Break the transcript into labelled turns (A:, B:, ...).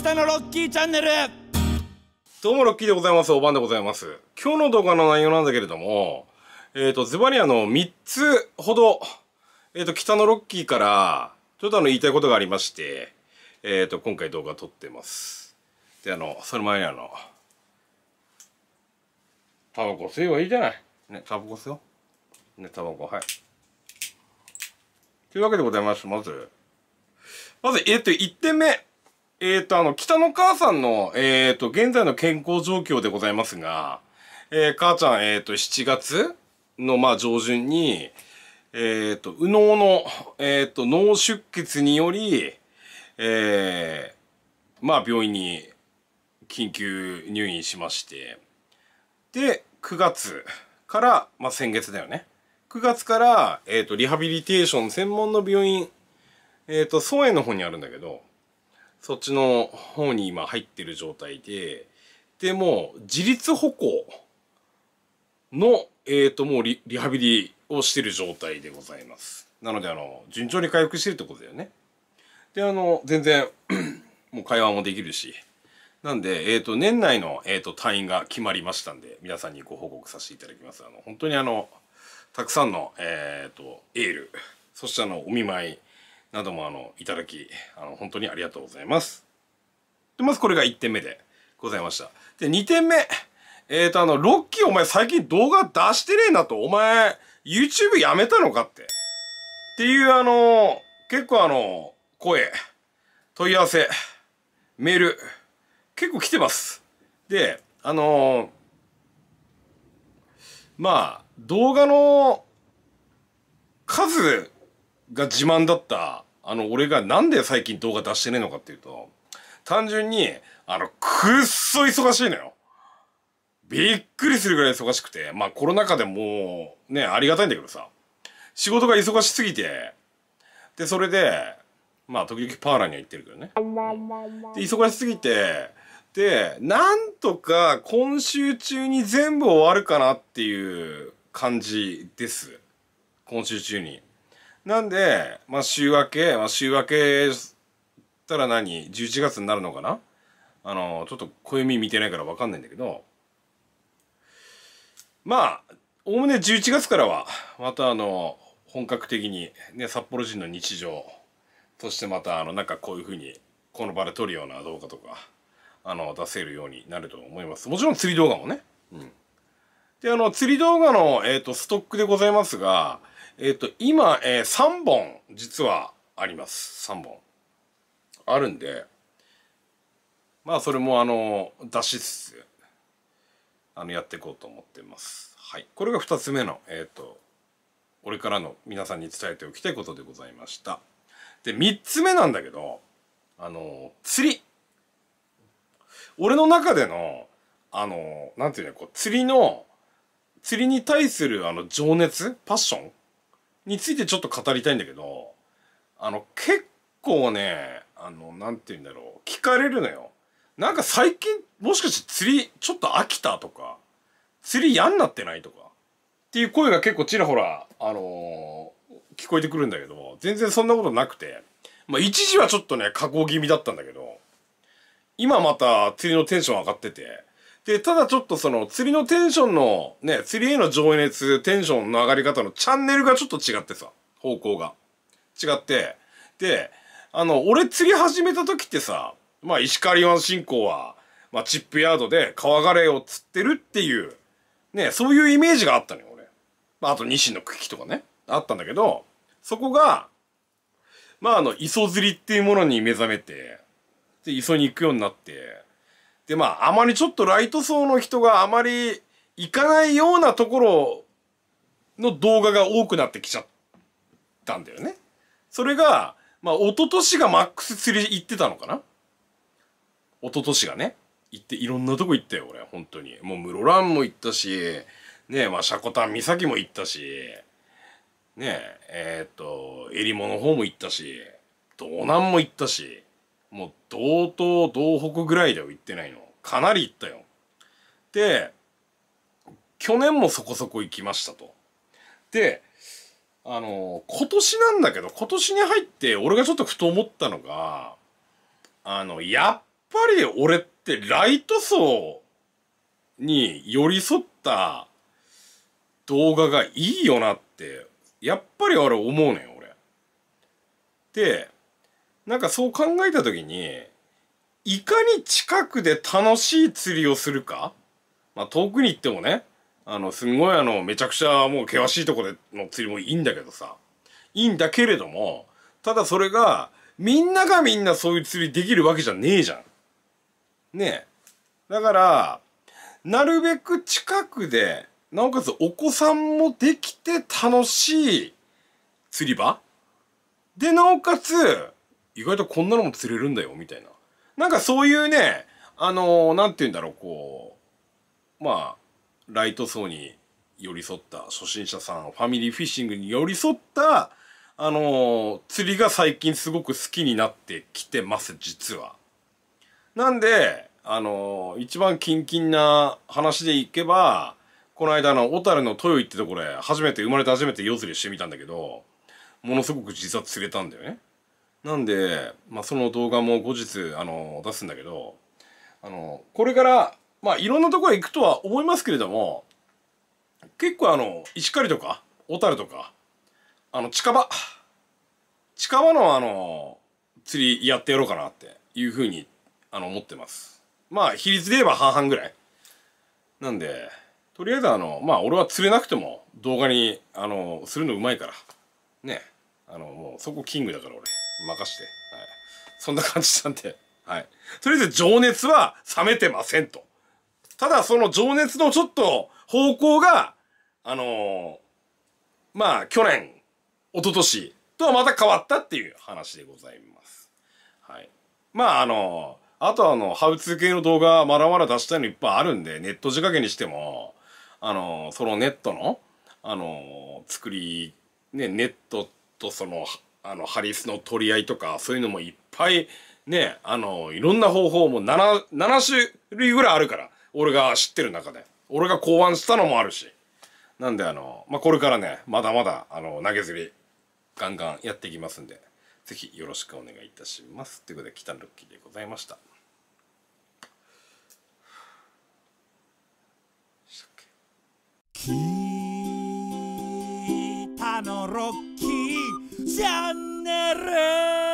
A: 北のロッキーチャンネルどうもロッキーでございます。おばんでございます。今日の動画の内容なんだけれども、えっ、ー、と、ズバリあの、3つほど、えっ、ー、と、北のロッキーから、ちょっとあの、言いたいことがありまして、えっ、ー、と、今回動画撮ってます。で、あの、その前にあの、タバコ吸えばいいじゃない。ね、タバコ吸おう。ね、タバコ、はい。というわけでございます。まず、まず、えっと、1点目。えっ、ー、と、あの、北の母さんの、えっ、ー、と、現在の健康状況でございますが、えー、母ちゃん、えっ、と、7月の、まあ、上旬に、えっ、と、右脳の、えっ、と、脳出血により、えー、まあ、病院に緊急入院しまして、で、9月から、まあ、先月だよね。9月から、えっ、と、リハビリテーション専門の病院、えっ、と、ソ園の方にあるんだけど、そっちの方に今入ってる状態で、でも、自立歩行の、えっ、ー、と、もうリハビリをしてる状態でございます。なので、あの、順調に回復してるってことだよね。で、あの、全然 もう会話もできるし。なんで、えっ、ー、と、年内の、えっ、ー、と、退院が決まりましたんで、皆さんにご報告させていただきます。あの、本当にあの、たくさんの、えっ、と、エール、そしてあの、お見舞い、などもあのいただきあの本当にありがとうございます。でまずこれが1点目でございました。で2点目えっ、ー、とあのロッキーお前最近動画出してねえなとお前 YouTube やめたのかってっていうあの結構あの声問い合わせメール結構来てます。であのまあ動画の数が自慢だった、あの、俺がなんで最近動画出してねえのかっていうと、単純に、あの、くっそ忙しいのよ。びっくりするぐらい忙しくて、まあコロナ禍でもう、ね、ありがたいんだけどさ、仕事が忙しすぎて、で、それで、まあ時々パーラーには行ってるけどね。で、忙しすぎて、で、なんとか今週中に全部終わるかなっていう感じです。今週中に。なんで、まあ、週明け、まあ、週明けたら何 ?11 月になるのかなあの、ちょっと暦見てないからわかんないんだけど、まあ、おおむね11月からは、またあの、本格的に、ね、札幌人の日常そしてまた、あの、なんかこういうふうに、この場で撮るような動画とか、あの、出せるようになると思います。もちろん釣り動画もね。うん。で、あの、釣り動画の、えっ、ー、と、ストックでございますが、えっ、ー、と、今、えー、3本、実はあります。3本。あるんで、まあ、それも、あの、出しつつ、あの、やっていこうと思ってます。はい。これが2つ目の、えっ、ー、と、俺からの皆さんに伝えておきたいことでございました。で、3つ目なんだけど、あの、釣り。俺の中での、あの、なんていうの、こう、釣りの、釣りに対するあの情熱パッションについてちょっと語りたいんだけど、あの、結構ね、あの、なんて言うんだろう、聞かれるのよ。なんか最近、もしかして釣り、ちょっと飽きたとか、釣り嫌になってないとか、っていう声が結構ちらほら、あのー、聞こえてくるんだけど、全然そんなことなくて、まあ一時はちょっとね、加工気味だったんだけど、今また釣りのテンション上がってて、で、ただちょっとその釣りのテンションの、ね、釣りへの情熱、テンションの上がり方のチャンネルがちょっと違ってさ、方向が。違って。で、あの、俺釣り始めた時ってさ、まあ石狩湾信仰は、まあチップヤードで川枯れを釣ってるっていう、ね、そういうイメージがあったのよ、俺。まああとニシンの茎とかね、あったんだけど、そこが、まああの、磯釣りっていうものに目覚めて、で、磯に行くようになって、でまああまりちょっとライト層の人があまり行かないようなところの動画が多くなってきちゃったんだよね。それが、まあ、一昨年がマックス釣り行ってたのかな一昨年がね、行って、いろんなとこ行ったよ、俺、本当に。もう、室蘭も行ったし、ねまあ、シャコタン岬も行ったし、ねえ、えー、っと、えりもの方も行ったし、道南も行ったし、もう道東道北ぐらいでは行ってないのかなり行ったよで去年もそこそこ行きましたとであの今年なんだけど今年に入って俺がちょっとふと思ったのがあのやっぱり俺ってライト層に寄り添った動画がいいよなってやっぱり俺思うねん俺。でなんかそう考えた時に、いかに近くで楽しい釣りをするか、まあ、遠くに行ってもね、あの、すごいあの、めちゃくちゃもう険しいとこでの釣りもいいんだけどさ、いいんだけれども、ただそれが、みんながみんなそういう釣りできるわけじゃねえじゃん。ねえ。だから、なるべく近くで、なおかつお子さんもできて楽しい釣り場で、なおかつ、意外とこんなのも釣れるんだよみたいななんかそういうねあの何、て言うんだろうこうまあライト層に寄り添った初心者さんファミリーフィッシングに寄り添ったあのー、釣りが最近すごく好きになってきてます実は。なんであのー、一番キンキンな話でいけばこの間の小樽の豊井ってところ初めて生まれて初めて夜釣りしてみたんだけどものすごく実は釣れたんだよね。なんで、まあ、その動画も後日、あの、出すんだけど、あの、これから、まあ、いろんなところへ行くとは思いますけれども、結構あの、石狩とか、小樽とか、あの、近場、近場のあの、釣りやってやろうかなっていうふうに、あの、思ってます。まあ、比率で言えば半々ぐらい。なんで、とりあえずあの、まあ、俺は釣れなくても動画に、あの、するのうまいから。ね。あの、もうそこキングだから俺。任して。はい。そんな感じなんで。はい。とりあえず情熱は冷めてませんと。ただその情熱のちょっと方向が、あのー、まあ去年、一昨年とはまた変わったっていう話でございます。はい。まああのー、あとあの、ハウツー系の動画まだまだ出したいのいっぱいあるんで、ネット仕掛けにしても、あのー、そのネットの、あの作り、ね、ネットとそのあのハリスの取り合いとかそういうのもいっぱいねあのいろんな方法も 7, 7種類ぐらいあるから俺が知ってる中で俺が考案したのもあるしなんであの、まあ、これからねまだまだあの投げ釣りガンガンやっていきますんで是非よろしくお願いいたしますということで北のロッキーでございました。した北のロッキーチャンネル